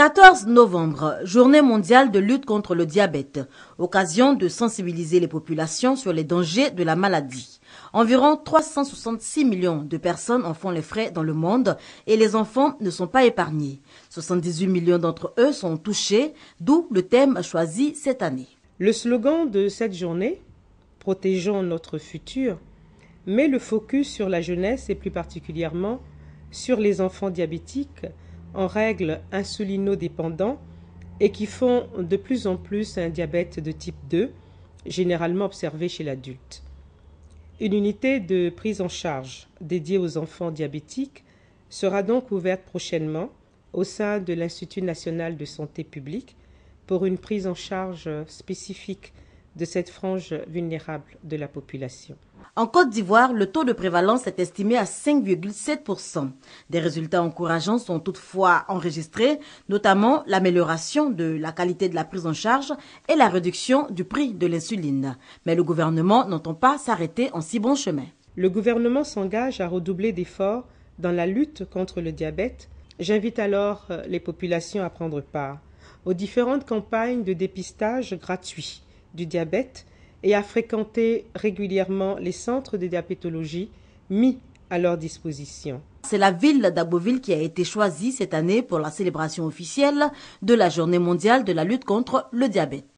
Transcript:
14 novembre, journée mondiale de lutte contre le diabète, occasion de sensibiliser les populations sur les dangers de la maladie. Environ 366 millions de personnes en font les frais dans le monde et les enfants ne sont pas épargnés. 78 millions d'entre eux sont touchés, d'où le thème choisi cette année. Le slogan de cette journée, Protégeons notre futur, met le focus sur la jeunesse et plus particulièrement sur les enfants diabétiques en règle insulinodépendants et qui font de plus en plus un diabète de type 2, généralement observé chez l'adulte. Une unité de prise en charge dédiée aux enfants diabétiques sera donc ouverte prochainement au sein de l'Institut national de santé publique pour une prise en charge spécifique de cette frange vulnérable de la population. En Côte d'Ivoire, le taux de prévalence est estimé à 5,7%. Des résultats encourageants sont toutefois enregistrés, notamment l'amélioration de la qualité de la prise en charge et la réduction du prix de l'insuline. Mais le gouvernement n'entend pas s'arrêter en si bon chemin. Le gouvernement s'engage à redoubler d'efforts dans la lutte contre le diabète. J'invite alors euh, les populations à prendre part aux différentes campagnes de dépistage gratuit du diabète et à fréquenter régulièrement les centres de diabétologie mis à leur disposition. C'est la ville d'Aboville qui a été choisie cette année pour la célébration officielle de la Journée mondiale de la lutte contre le diabète.